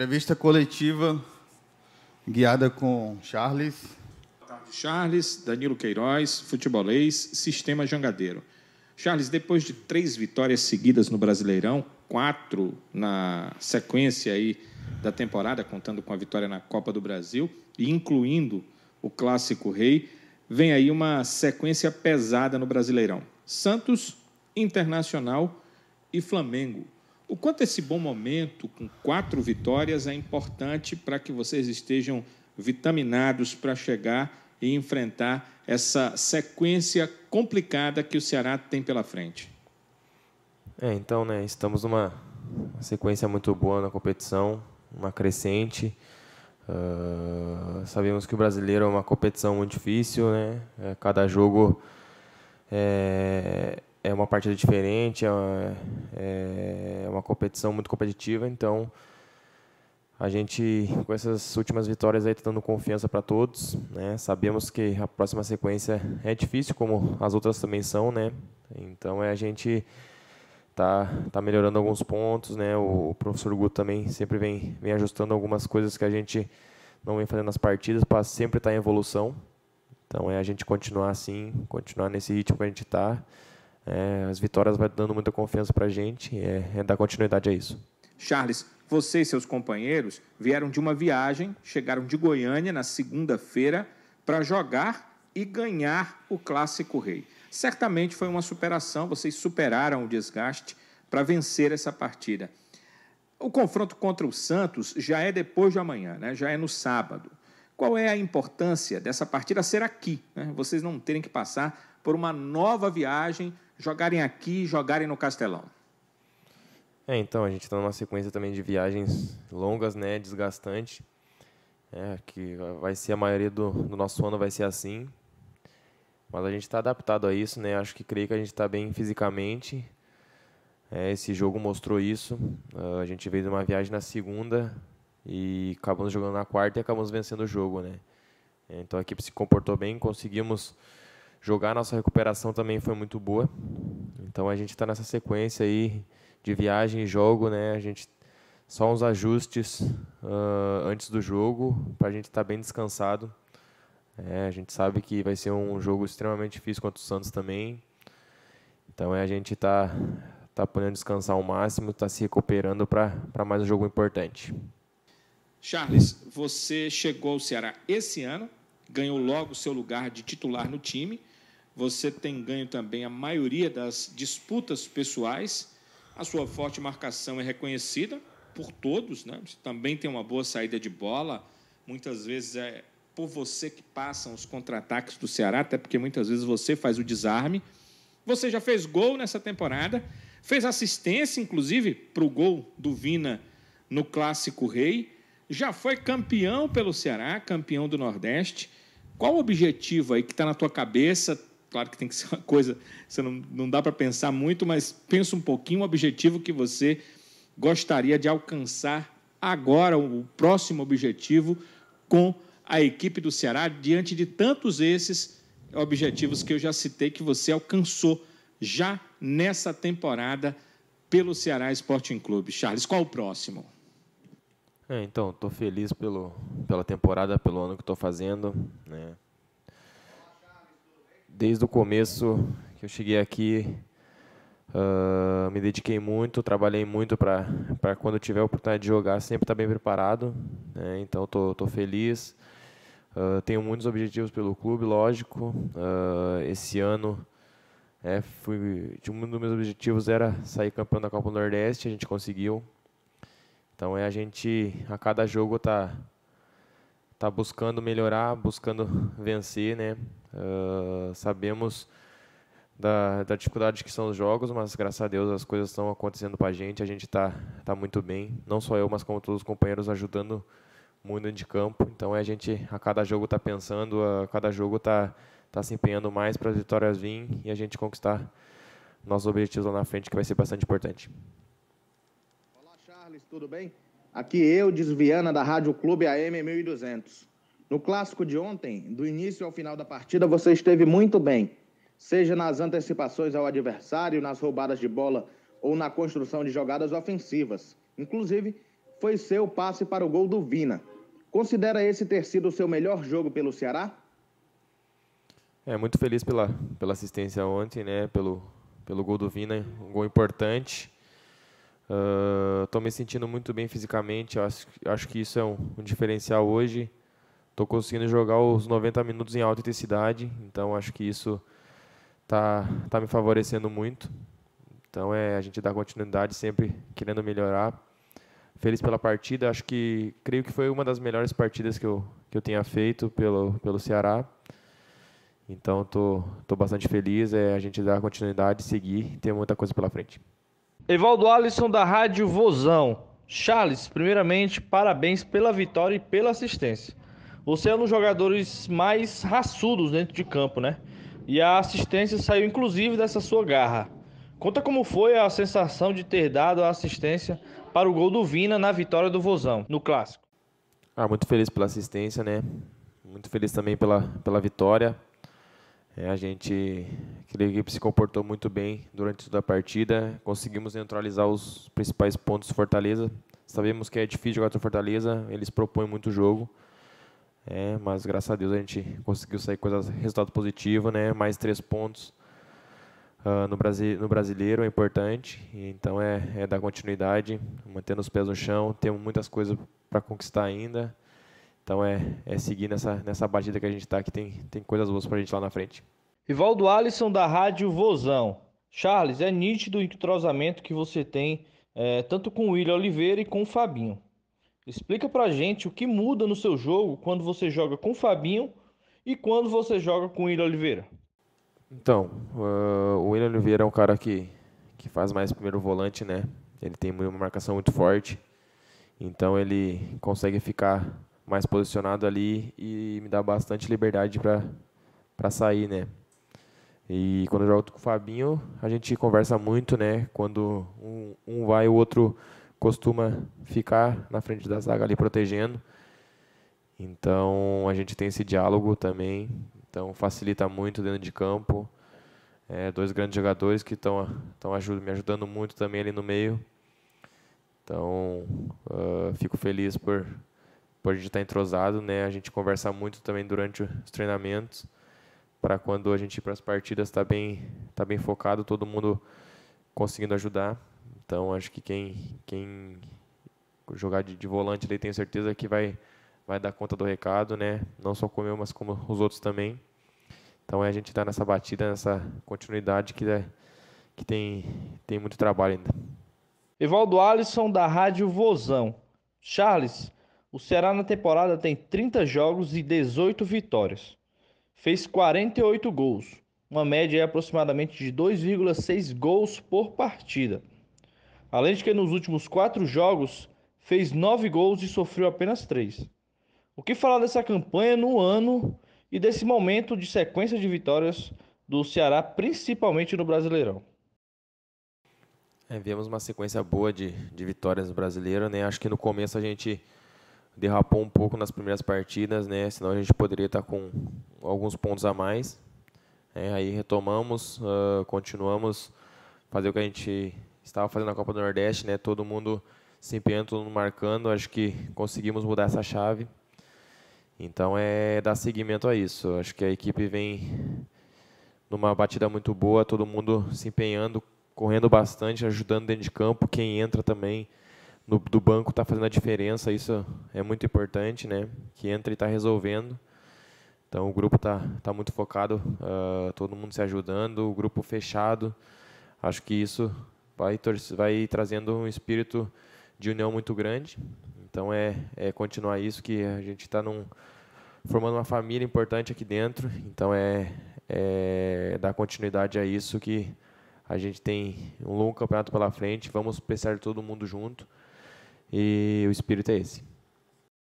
Entrevista coletiva guiada com Charles. Charles, Danilo Queiroz, futebolês, Sistema Jangadeiro. Charles, depois de três vitórias seguidas no Brasileirão, quatro na sequência aí da temporada, contando com a vitória na Copa do Brasil e incluindo o Clássico Rei, vem aí uma sequência pesada no Brasileirão. Santos, Internacional e Flamengo. O quanto esse bom momento, com quatro vitórias, é importante para que vocês estejam vitaminados para chegar e enfrentar essa sequência complicada que o Ceará tem pela frente? É, então, né, estamos numa sequência muito boa na competição, uma crescente. Uh, sabemos que o brasileiro é uma competição muito difícil, né? É, cada jogo é, é uma partida diferente, é uma, é, é uma competição muito competitiva, então a gente com essas últimas vitórias aí tá dando confiança para todos, né? Sabemos que a próxima sequência é difícil como as outras também são, né? Então é a gente tá tá melhorando alguns pontos, né? O, professor Guto também sempre vem vem ajustando algumas coisas que a gente não vem fazendo nas partidas para sempre estar tá em evolução. Então é a gente continuar assim, continuar nesse ritmo que a gente está é, as vitórias vai dando muita confiança para a gente, é, é dar continuidade a isso. Charles, você e seus companheiros vieram de uma viagem, chegaram de Goiânia na segunda-feira para jogar e ganhar o Clássico Rei. Certamente foi uma superação, vocês superaram o desgaste para vencer essa partida. O confronto contra o Santos já é depois de amanhã, né? já é no sábado. Qual é a importância dessa partida ser aqui? Né? Vocês não terem que passar por uma nova viagem jogarem aqui e jogarem no Castelão. É, então, a gente está numa sequência também de viagens longas, né, desgastante, é, que vai ser a maioria do, do nosso ano vai ser assim, mas a gente está adaptado a isso, né, acho que creio que a gente está bem fisicamente, é, esse jogo mostrou isso, ah, a gente veio de uma viagem na segunda e acabamos jogando na quarta e acabamos vencendo o jogo, né, é, então a equipe se comportou bem, conseguimos jogar. Nossa recuperação também foi muito boa. Então a gente está nessa sequência aí de viagem e jogo, né? A gente só uns ajustes uh, antes do jogo para a gente estar tá bem descansado. É, a gente sabe que vai ser um jogo extremamente difícil contra o Santos também. Então é a gente tá tá podendo descansar ao máximo, tá se recuperando para mais um jogo importante. Charles, você chegou ao Ceará esse ano, ganhou logo seu lugar de titular no time você tem ganho também a maioria das disputas pessoais. A sua forte marcação é reconhecida por todos, né? Você também tem uma boa saída de bola. Muitas vezes é por você que passam os contra-ataques do Ceará, até porque muitas vezes você faz o desarme. Você já fez gol nessa temporada, fez assistência, inclusive, para o gol do Vina no Clássico Rei. Já foi campeão pelo Ceará, campeão do Nordeste. Qual o objetivo aí que está na tua cabeça? Claro que tem que ser uma coisa, você não, não dá para pensar muito, mas pensa um pouquinho o objetivo que você gostaria de alcançar agora, o próximo objetivo com a equipe do Ceará, diante de tantos esses objetivos que eu já citei que você alcançou já nessa temporada pelo Ceará Sporting Clube. Charles, qual o próximo? É, então, estou feliz pelo, pela temporada, pelo ano que estou fazendo, né? desde o começo que eu cheguei aqui, uh, me dediquei muito, trabalhei muito para quando tiver a oportunidade de jogar, sempre estar tá bem preparado. Né? Então, estou tô, tô feliz. Uh, tenho muitos objetivos pelo clube, lógico. Uh, esse ano, é, fui, um dos meus objetivos era sair campeão da Copa do Nordeste, a gente conseguiu. Então é a gente a cada jogo tá tá buscando melhorar, buscando vencer, né? Uh, sabemos da, da, dificuldade que são os jogos, mas graças a Deus as coisas estão acontecendo para a gente. A gente está tá muito bem, não só eu, mas como todos os companheiros ajudando muito de campo. Então é a gente a cada jogo está pensando, a cada jogo está tá se empenhando mais para as vitórias virem e a gente conquistar nossos objetivos lá na frente, que vai ser bastante importante. Olá, Charles, tudo bem? Aqui eu, Desviana, da Rádio Clube AM 1200. No clássico de ontem, do início ao final da partida, você esteve muito bem, seja nas antecipações ao adversário, nas roubadas de bola ou na construção de jogadas ofensivas. Inclusive, foi seu passe para o gol do Vina. Considera esse ter sido o seu melhor jogo pelo Ceará? É, muito feliz pela, pela assistência ontem, né? Pelo, pelo gol do Vina, um gol importante. Estou uh, ah, me sentindo muito bem fisicamente, acho, acho que isso é um, um diferencial hoje estou conseguindo jogar os 90 minutos em alta intensidade, então acho que isso tá, tá me favorecendo muito. Então é a gente dá continuidade sempre querendo melhorar. Feliz pela partida, acho que creio que foi uma das melhores partidas que eu, que eu tenha feito pelo, pelo Ceará. Então tô, tô bastante feliz, é a gente dar continuidade, seguir, tem muita coisa pela frente. Evaldo Alisson da Rádio Vozão. Charles, primeiramente, parabéns pela vitória e pela assistência. Você é um dos jogadores mais raçudos dentro de campo, né? E a assistência saiu inclusive dessa sua garra. Conta como foi a sensação de ter dado a assistência para o gol do Vina na vitória do Vozão, no clássico. Ah, muito feliz pela assistência, né? Muito feliz também pela, pela vitória. É, a gente, a equipe se comportou muito bem durante toda a partida. Conseguimos neutralizar os principais pontos do Fortaleza. Sabemos que é difícil jogar contra Fortaleza, eles propõem muito jogo. É, mas graças a Deus a gente conseguiu sair com resultado positivo, né? Mais três pontos uh, no, no brasileiro é importante. Então é, é dar continuidade, mantendo os pés no chão. Temos muitas coisas para conquistar ainda. Então é, é seguir nessa, nessa batida que a gente está, que tem, tem coisas boas para a gente lá na frente. Rivaldo Alisson, da Rádio Vozão. Charles, é nítido o entrosamento que você tem é, tanto com o William Oliveira e com o Fabinho. Explica pra gente o que muda no seu jogo quando você joga com Fabinho e quando você joga com o William Oliveira. Então, uh, o William Oliveira é um cara que, que faz mais primeiro volante, né? Ele tem uma marcação muito forte, então ele consegue ficar mais posicionado ali e me dá bastante liberdade para sair, né? E quando eu jogo com o Fabinho, a gente conversa muito, né? Quando um, um vai, o outro costuma ficar na frente da zaga ali protegendo. Então a gente tem esse diálogo também, então facilita muito dentro de campo. É, dois grandes jogadores que estão ajud me ajudando muito também ali no meio. Então uh, fico feliz por, por a gente estar tá entrosado, né? A gente conversa muito também durante os treinamentos para quando a gente ir para as partidas estar tá bem tá bem focado, todo mundo conseguindo ajudar. Então acho que quem, quem jogar de, de volante ele tenho certeza que vai, vai dar conta do recado, né? Não só eu, mas como os outros também. Então é a gente está nessa batida, nessa continuidade que, é, que tem, tem muito trabalho ainda. Evaldo Alisson da Rádio Vozão. Charles, o Ceará na temporada tem 30 jogos e 18 vitórias. Fez 48 gols, uma média é aproximadamente de 2,6 gols por partida. Além de que nos últimos quatro jogos fez nove gols e sofreu apenas três. O que falar dessa campanha no ano e desse momento de sequência de vitórias do Ceará, principalmente no Brasileirão? É, vemos uma sequência boa de, de vitórias no Brasileiro, né? Acho que no começo a gente derrapou um pouco nas primeiras partidas, né? Senão a gente poderia estar tá com alguns pontos a mais. É, aí retomamos, uh, continuamos fazer o que a gente estava fazendo a Copa do Nordeste, né? Todo mundo se empenhando, todo mundo marcando. Acho que conseguimos mudar essa chave. Então é dar seguimento a isso. Acho que a equipe vem numa batida muito boa, todo mundo se empenhando, correndo bastante, ajudando dentro de campo. Quem entra também no, do banco está fazendo a diferença. Isso é muito importante, né? Que entra e está resolvendo. Então o grupo está tá muito focado, uh, todo mundo se ajudando, o grupo fechado. Acho que isso vai, vai trazendo um espírito de união muito grande. Então é, é continuar isso que a gente está formando uma família importante aqui dentro. Então é, é dar continuidade a isso que a gente tem um longo campeonato pela frente. Vamos pensar todo mundo junto e o espírito é esse.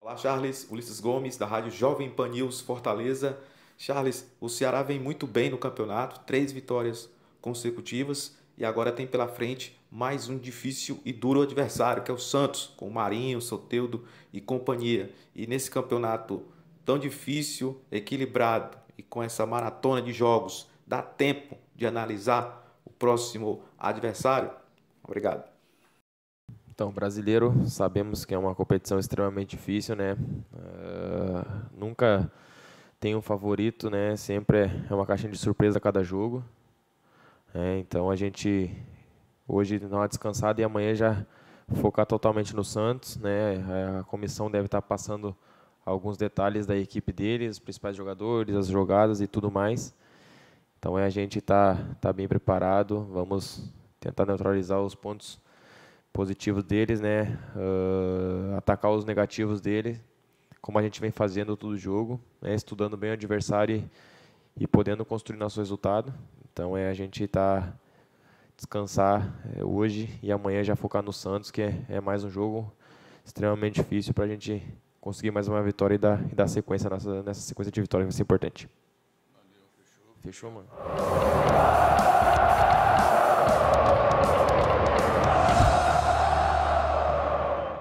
Olá, Charles. Ulisses Gomes, da Rádio Jovem Pan News Fortaleza. Charles, o Ceará vem muito bem no campeonato, três vitórias consecutivas e agora tem pela frente mais um difícil e duro adversário, que é o Santos, com o Marinho, Soteudo e companhia. E nesse campeonato tão difícil, equilibrado e com essa maratona de jogos, dá tempo de analisar o próximo adversário? Obrigado. Então, brasileiro, sabemos que é uma competição extremamente difícil, né? Uh, nunca tem um favorito, né? Sempre é uma caixinha de surpresa a cada jogo. É, então a gente hoje não é descansado e amanhã já focar totalmente no Santos, né? A comissão deve estar passando alguns detalhes da equipe deles, os principais jogadores, as jogadas e tudo mais. Então é a gente está tá bem preparado, vamos tentar neutralizar os pontos positivos deles, né? Uh, atacar os negativos deles, como a gente vem fazendo todo o jogo, né? estudando bem o adversário e, e podendo construir nosso resultado. Então é a gente tá descansar é, hoje e amanhã já focar no Santos, que é, é mais um jogo extremamente difícil para a gente conseguir mais uma vitória e dar, e dar sequência nessa, nessa sequência de vitórias que vai ser importante. Valeu, fechou. Fechou, mano.